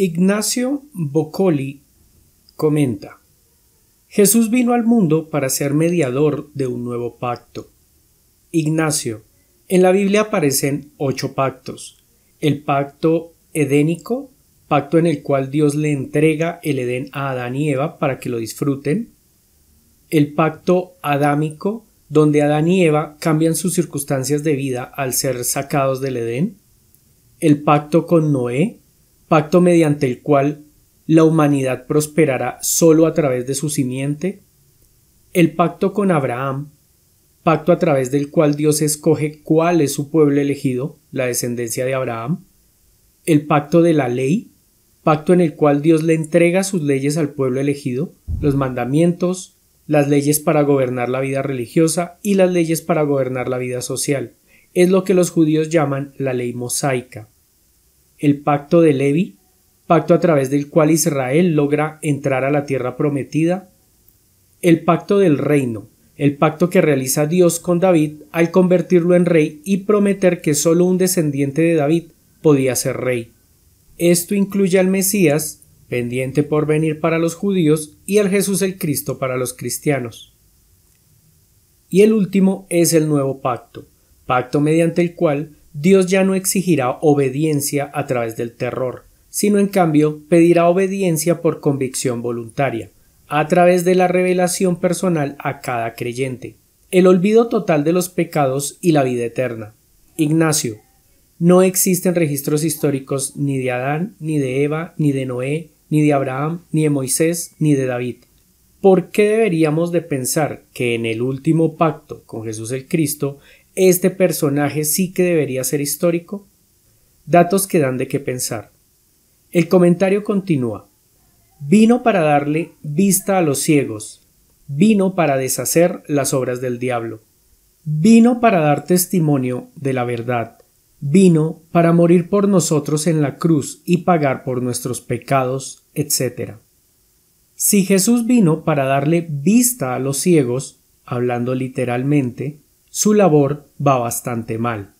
Ignacio Boccoli comenta, Jesús vino al mundo para ser mediador de un nuevo pacto. Ignacio, en la Biblia aparecen ocho pactos. El pacto edénico, pacto en el cual Dios le entrega el Edén a Adán y Eva para que lo disfruten. El pacto adámico, donde Adán y Eva cambian sus circunstancias de vida al ser sacados del Edén. El pacto con Noé, pacto mediante el cual la humanidad prosperará solo a través de su simiente, el pacto con Abraham, pacto a través del cual Dios escoge cuál es su pueblo elegido, la descendencia de Abraham, el pacto de la ley, pacto en el cual Dios le entrega sus leyes al pueblo elegido, los mandamientos, las leyes para gobernar la vida religiosa y las leyes para gobernar la vida social. Es lo que los judíos llaman la ley mosaica el pacto de Levi, pacto a través del cual Israel logra entrar a la tierra prometida, el pacto del reino, el pacto que realiza Dios con David al convertirlo en rey y prometer que solo un descendiente de David podía ser rey. Esto incluye al Mesías, pendiente por venir para los judíos, y al Jesús el Cristo para los cristianos. Y el último es el nuevo pacto, pacto mediante el cual Dios ya no exigirá obediencia a través del terror, sino en cambio pedirá obediencia por convicción voluntaria, a través de la revelación personal a cada creyente, el olvido total de los pecados y la vida eterna. Ignacio, no existen registros históricos ni de Adán, ni de Eva, ni de Noé, ni de Abraham, ni de Moisés, ni de David. ¿Por qué deberíamos de pensar que en el último pacto con Jesús el Cristo este personaje sí que debería ser histórico? Datos que dan de qué pensar. El comentario continúa. Vino para darle vista a los ciegos, vino para deshacer las obras del diablo, vino para dar testimonio de la verdad, vino para morir por nosotros en la cruz y pagar por nuestros pecados, etc. Si Jesús vino para darle vista a los ciegos, hablando literalmente, su labor va bastante mal.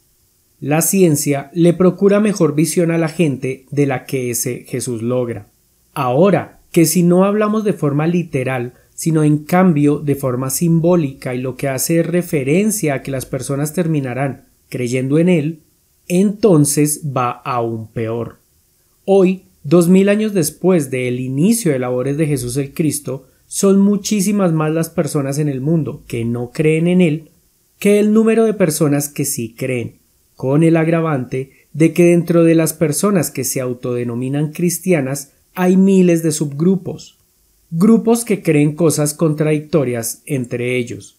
La ciencia le procura mejor visión a la gente de la que ese Jesús logra. Ahora, que si no hablamos de forma literal, sino en cambio de forma simbólica y lo que hace referencia a que las personas terminarán creyendo en él, entonces va aún peor. Hoy, dos mil años después del inicio de labores de Jesús el Cristo, son muchísimas más las personas en el mundo que no creen en él que el número de personas que sí creen, con el agravante de que dentro de las personas que se autodenominan cristianas hay miles de subgrupos, grupos que creen cosas contradictorias entre ellos,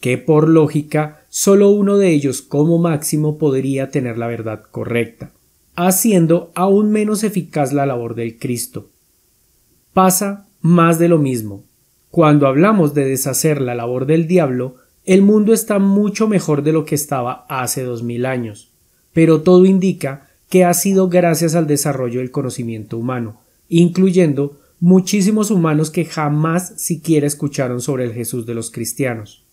que por lógica solo uno de ellos como máximo podría tener la verdad correcta, haciendo aún menos eficaz la labor del Cristo. Pasa más de lo mismo. Cuando hablamos de deshacer la labor del diablo, el mundo está mucho mejor de lo que estaba hace dos mil años, pero todo indica que ha sido gracias al desarrollo del conocimiento humano, incluyendo muchísimos humanos que jamás siquiera escucharon sobre el Jesús de los cristianos.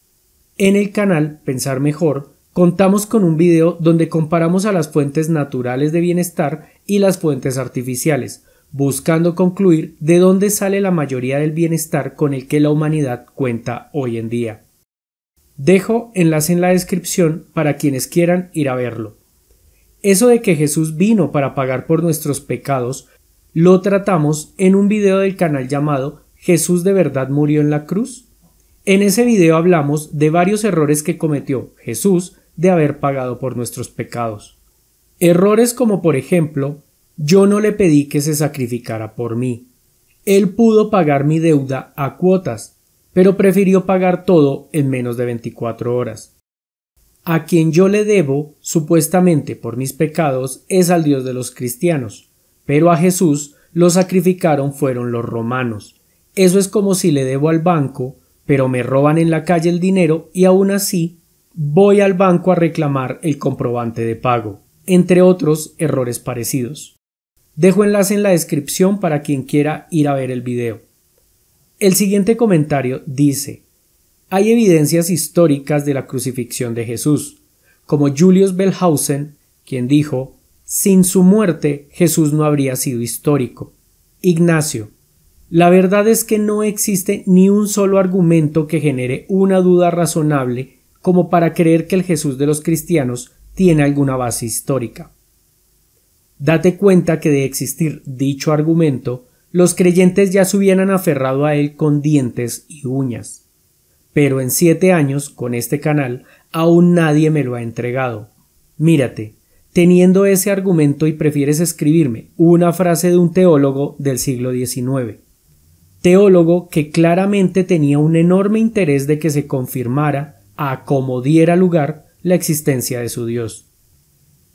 En el canal Pensar Mejor contamos con un video donde comparamos a las fuentes naturales de bienestar y las fuentes artificiales, buscando concluir de dónde sale la mayoría del bienestar con el que la humanidad cuenta hoy en día. Dejo enlace en la descripción para quienes quieran ir a verlo. Eso de que Jesús vino para pagar por nuestros pecados lo tratamos en un video del canal llamado Jesús de verdad murió en la cruz. En ese video hablamos de varios errores que cometió Jesús de haber pagado por nuestros pecados. Errores como por ejemplo, yo no le pedí que se sacrificara por mí. Él pudo pagar mi deuda a cuotas, pero prefirió pagar todo en menos de 24 horas. A quien yo le debo, supuestamente por mis pecados, es al Dios de los cristianos, pero a Jesús lo sacrificaron fueron los romanos. Eso es como si le debo al banco, pero me roban en la calle el dinero y aún así voy al banco a reclamar el comprobante de pago, entre otros errores parecidos. Dejo enlace en la descripción para quien quiera ir a ver el video. El siguiente comentario dice, hay evidencias históricas de la crucifixión de Jesús, como Julius Belhausen, quien dijo, sin su muerte Jesús no habría sido histórico. Ignacio, la verdad es que no existe ni un solo argumento que genere una duda razonable como para creer que el Jesús de los cristianos tiene alguna base histórica. Date cuenta que de existir dicho argumento, los creyentes ya se hubieran aferrado a él con dientes y uñas. Pero en siete años, con este canal, aún nadie me lo ha entregado. Mírate, teniendo ese argumento y prefieres escribirme una frase de un teólogo del siglo XIX. Teólogo que claramente tenía un enorme interés de que se confirmara, a como diera lugar, la existencia de su Dios.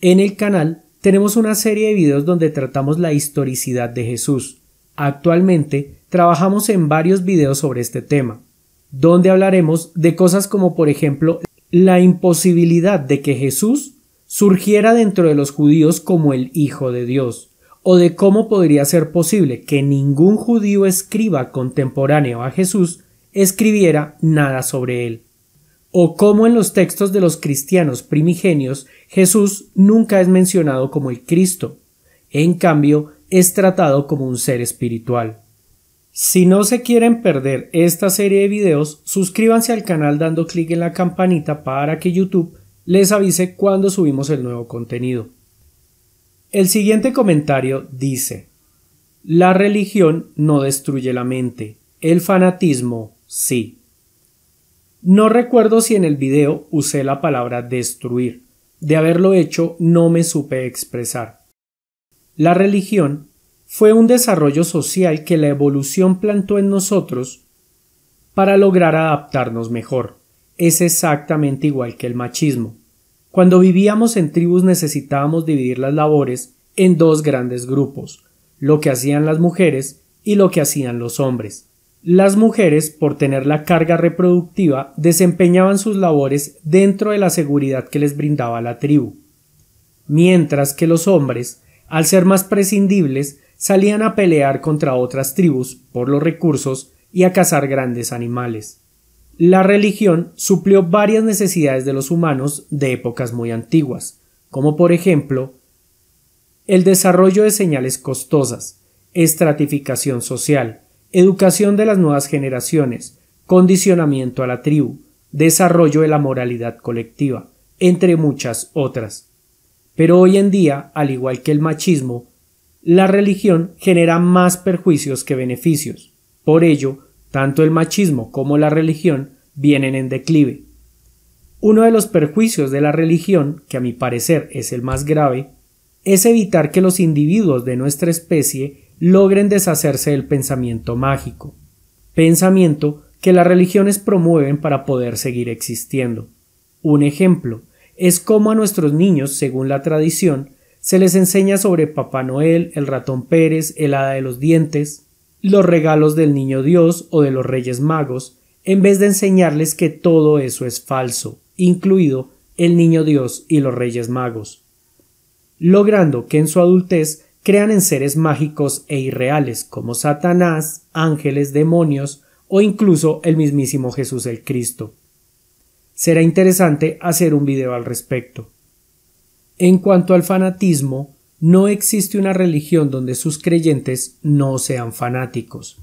En el canal tenemos una serie de videos donde tratamos la historicidad de Jesús, Actualmente trabajamos en varios videos sobre este tema, donde hablaremos de cosas como por ejemplo la imposibilidad de que Jesús surgiera dentro de los judíos como el Hijo de Dios, o de cómo podría ser posible que ningún judío escriba contemporáneo a Jesús escribiera nada sobre él, o cómo en los textos de los cristianos primigenios Jesús nunca es mencionado como el Cristo. En cambio, es tratado como un ser espiritual. Si no se quieren perder esta serie de videos, suscríbanse al canal dando clic en la campanita para que YouTube les avise cuando subimos el nuevo contenido. El siguiente comentario dice, La religión no destruye la mente, el fanatismo sí. No recuerdo si en el video usé la palabra destruir. De haberlo hecho no me supe expresar. La religión fue un desarrollo social que la evolución plantó en nosotros para lograr adaptarnos mejor. Es exactamente igual que el machismo. Cuando vivíamos en tribus necesitábamos dividir las labores en dos grandes grupos, lo que hacían las mujeres y lo que hacían los hombres. Las mujeres, por tener la carga reproductiva, desempeñaban sus labores dentro de la seguridad que les brindaba la tribu, mientras que los hombres al ser más prescindibles, salían a pelear contra otras tribus por los recursos y a cazar grandes animales. La religión suplió varias necesidades de los humanos de épocas muy antiguas, como por ejemplo el desarrollo de señales costosas, estratificación social, educación de las nuevas generaciones, condicionamiento a la tribu, desarrollo de la moralidad colectiva, entre muchas otras. Pero hoy en día, al igual que el machismo, la religión genera más perjuicios que beneficios. Por ello, tanto el machismo como la religión vienen en declive. Uno de los perjuicios de la religión, que a mi parecer es el más grave, es evitar que los individuos de nuestra especie logren deshacerse del pensamiento mágico, pensamiento que las religiones promueven para poder seguir existiendo. Un ejemplo, es como a nuestros niños, según la tradición, se les enseña sobre Papá Noel, el ratón Pérez, el hada de los dientes, los regalos del niño Dios o de los Reyes Magos, en vez de enseñarles que todo eso es falso, incluido el niño Dios y los Reyes Magos, logrando que en su adultez crean en seres mágicos e irreales como Satanás, ángeles, demonios o incluso el mismísimo Jesús el Cristo. Será interesante hacer un video al respecto. En cuanto al fanatismo, no existe una religión donde sus creyentes no sean fanáticos.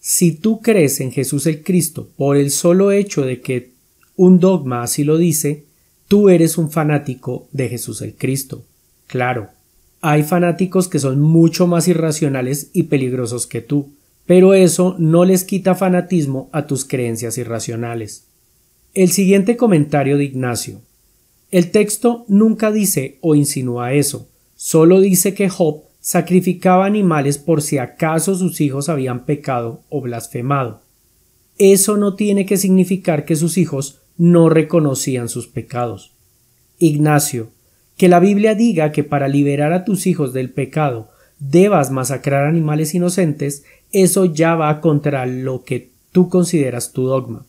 Si tú crees en Jesús el Cristo por el solo hecho de que un dogma así lo dice, tú eres un fanático de Jesús el Cristo. Claro, hay fanáticos que son mucho más irracionales y peligrosos que tú, pero eso no les quita fanatismo a tus creencias irracionales. El siguiente comentario de Ignacio. El texto nunca dice o insinúa eso, solo dice que Job sacrificaba animales por si acaso sus hijos habían pecado o blasfemado. Eso no tiene que significar que sus hijos no reconocían sus pecados. Ignacio, que la Biblia diga que para liberar a tus hijos del pecado debas masacrar animales inocentes, eso ya va contra lo que tú consideras tu dogma.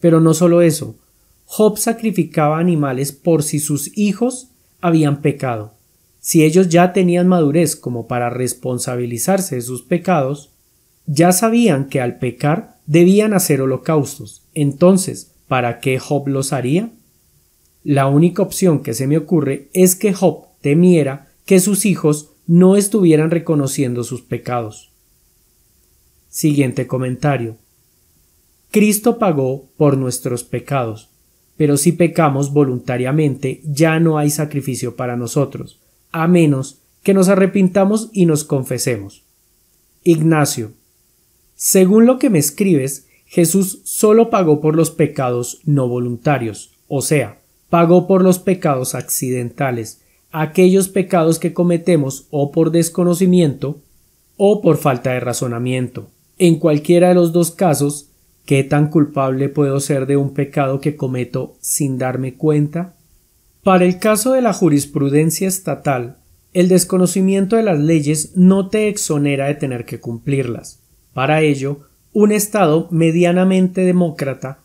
Pero no solo eso, Job sacrificaba animales por si sus hijos habían pecado. Si ellos ya tenían madurez como para responsabilizarse de sus pecados, ya sabían que al pecar debían hacer holocaustos. Entonces, ¿para qué Job los haría? La única opción que se me ocurre es que Job temiera que sus hijos no estuvieran reconociendo sus pecados. Siguiente comentario. Cristo pagó por nuestros pecados, pero si pecamos voluntariamente ya no hay sacrificio para nosotros, a menos que nos arrepintamos y nos confesemos. Ignacio, según lo que me escribes, Jesús solo pagó por los pecados no voluntarios, o sea, pagó por los pecados accidentales, aquellos pecados que cometemos o por desconocimiento o por falta de razonamiento. En cualquiera de los dos casos, ¿Qué tan culpable puedo ser de un pecado que cometo sin darme cuenta? Para el caso de la jurisprudencia estatal, el desconocimiento de las leyes no te exonera de tener que cumplirlas. Para ello, un Estado medianamente demócrata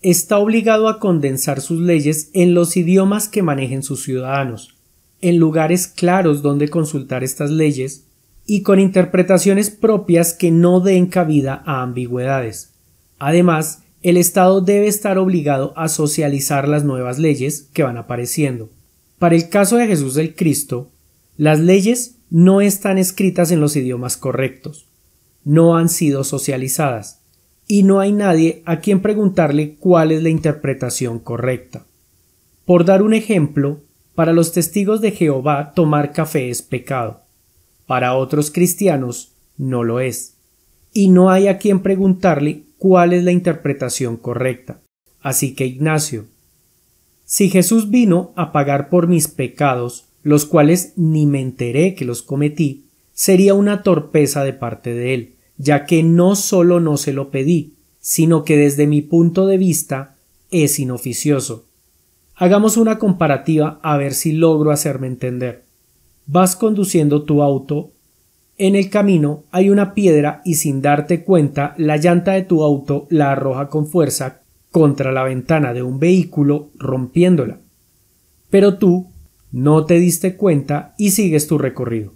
está obligado a condensar sus leyes en los idiomas que manejen sus ciudadanos, en lugares claros donde consultar estas leyes y con interpretaciones propias que no den cabida a ambigüedades. Además, el Estado debe estar obligado a socializar las nuevas leyes que van apareciendo. Para el caso de Jesús el Cristo, las leyes no están escritas en los idiomas correctos, no han sido socializadas, y no hay nadie a quien preguntarle cuál es la interpretación correcta. Por dar un ejemplo, para los testigos de Jehová tomar café es pecado, para otros cristianos no lo es, y no hay a quien preguntarle cuál es la interpretación correcta. Así que Ignacio, si Jesús vino a pagar por mis pecados, los cuales ni me enteré que los cometí, sería una torpeza de parte de él, ya que no solo no se lo pedí, sino que desde mi punto de vista es inoficioso. Hagamos una comparativa a ver si logro hacerme entender. Vas conduciendo tu auto en el camino hay una piedra y sin darte cuenta la llanta de tu auto la arroja con fuerza contra la ventana de un vehículo rompiéndola. Pero tú no te diste cuenta y sigues tu recorrido.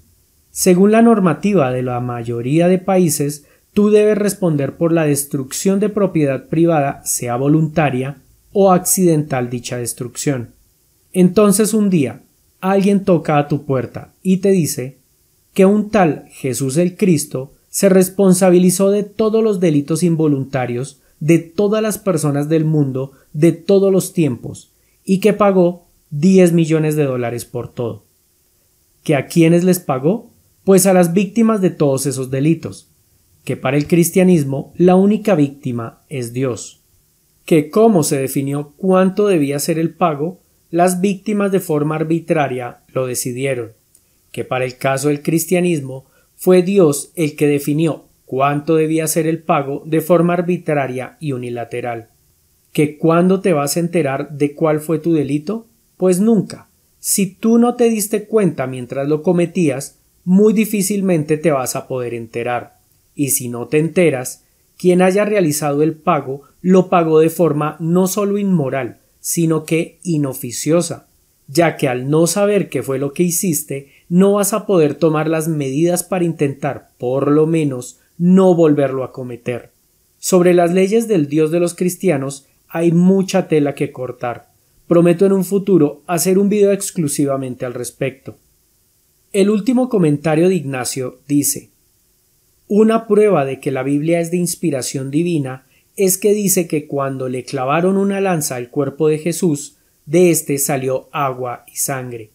Según la normativa de la mayoría de países, tú debes responder por la destrucción de propiedad privada, sea voluntaria o accidental dicha destrucción. Entonces un día, alguien toca a tu puerta y te dice que un tal Jesús el Cristo se responsabilizó de todos los delitos involuntarios de todas las personas del mundo de todos los tiempos y que pagó 10 millones de dólares por todo. ¿Que a quiénes les pagó? Pues a las víctimas de todos esos delitos, que para el cristianismo la única víctima es Dios, que cómo se definió cuánto debía ser el pago, las víctimas de forma arbitraria lo decidieron, que para el caso del cristianismo fue Dios el que definió cuánto debía ser el pago de forma arbitraria y unilateral. ¿Que cuándo te vas a enterar de cuál fue tu delito? Pues nunca. Si tú no te diste cuenta mientras lo cometías, muy difícilmente te vas a poder enterar. Y si no te enteras, quien haya realizado el pago lo pagó de forma no solo inmoral, sino que inoficiosa, ya que al no saber qué fue lo que hiciste, no vas a poder tomar las medidas para intentar, por lo menos, no volverlo a cometer. Sobre las leyes del Dios de los cristianos hay mucha tela que cortar. Prometo en un futuro hacer un video exclusivamente al respecto. El último comentario de Ignacio dice Una prueba de que la Biblia es de inspiración divina es que dice que cuando le clavaron una lanza al cuerpo de Jesús, de éste salió agua y sangre.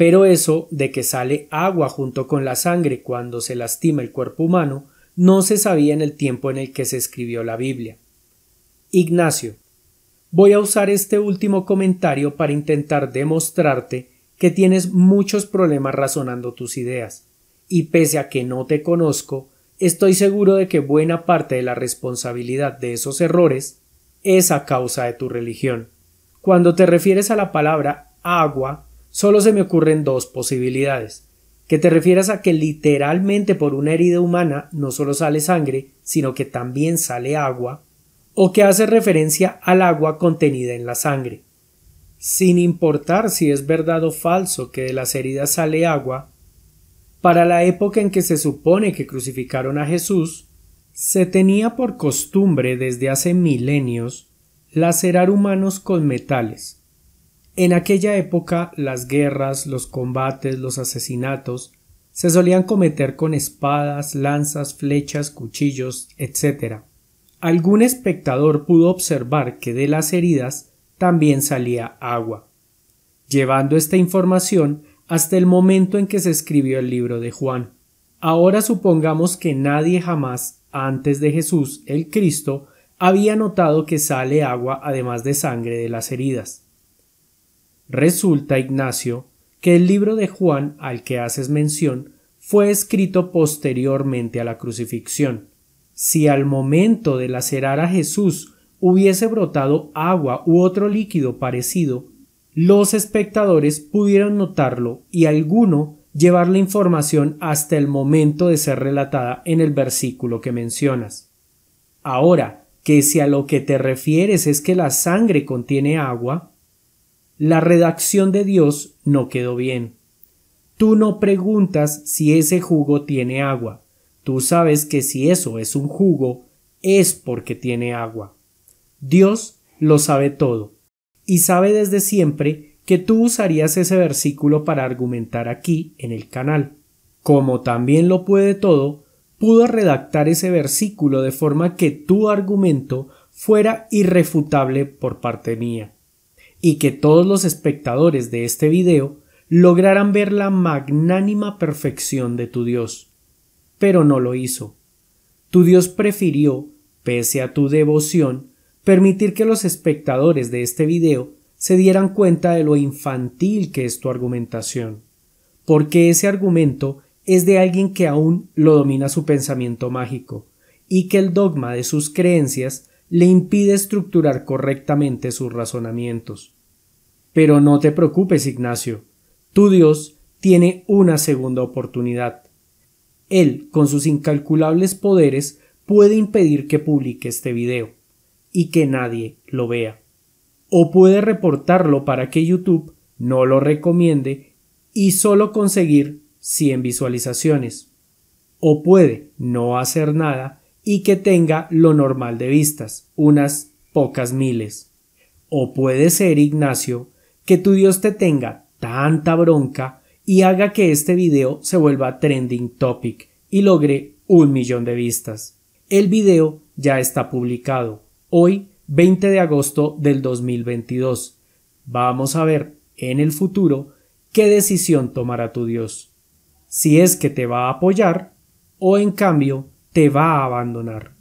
Pero eso de que sale agua junto con la sangre cuando se lastima el cuerpo humano no se sabía en el tiempo en el que se escribió la Biblia. Ignacio. Voy a usar este último comentario para intentar demostrarte que tienes muchos problemas razonando tus ideas, y pese a que no te conozco, estoy seguro de que buena parte de la responsabilidad de esos errores es a causa de tu religión. Cuando te refieres a la palabra agua, Solo se me ocurren dos posibilidades. Que te refieras a que literalmente por una herida humana no solo sale sangre, sino que también sale agua, o que hace referencia al agua contenida en la sangre. Sin importar si es verdad o falso que de las heridas sale agua, para la época en que se supone que crucificaron a Jesús, se tenía por costumbre desde hace milenios lacerar humanos con metales, en aquella época las guerras, los combates, los asesinatos se solían cometer con espadas, lanzas, flechas, cuchillos, etc. Algún espectador pudo observar que de las heridas también salía agua, llevando esta información hasta el momento en que se escribió el libro de Juan. Ahora supongamos que nadie jamás antes de Jesús el Cristo había notado que sale agua además de sangre de las heridas. Resulta, Ignacio, que el libro de Juan al que haces mención fue escrito posteriormente a la crucifixión. Si al momento de lacerar a Jesús hubiese brotado agua u otro líquido parecido, los espectadores pudieron notarlo y alguno llevar la información hasta el momento de ser relatada en el versículo que mencionas. Ahora, que si a lo que te refieres es que la sangre contiene agua, la redacción de Dios no quedó bien. Tú no preguntas si ese jugo tiene agua. Tú sabes que si eso es un jugo, es porque tiene agua. Dios lo sabe todo, y sabe desde siempre que tú usarías ese versículo para argumentar aquí en el canal. Como también lo puede todo, pudo redactar ese versículo de forma que tu argumento fuera irrefutable por parte mía y que todos los espectadores de este video lograran ver la magnánima perfección de tu Dios. Pero no lo hizo. Tu Dios prefirió, pese a tu devoción, permitir que los espectadores de este video se dieran cuenta de lo infantil que es tu argumentación, porque ese argumento es de alguien que aún lo domina su pensamiento mágico, y que el dogma de sus creencias le impide estructurar correctamente sus razonamientos. Pero no te preocupes, Ignacio. Tu Dios tiene una segunda oportunidad. Él, con sus incalculables poderes, puede impedir que publique este video y que nadie lo vea. O puede reportarlo para que YouTube no lo recomiende y solo conseguir 100 visualizaciones. O puede no hacer nada y que tenga lo normal de vistas, unas pocas miles. O puede ser, Ignacio, que tu Dios te tenga tanta bronca y haga que este video se vuelva trending topic y logre un millón de vistas. El video ya está publicado, hoy 20 de agosto del 2022. Vamos a ver en el futuro qué decisión tomará tu Dios. Si es que te va a apoyar o en cambio te va a abandonar.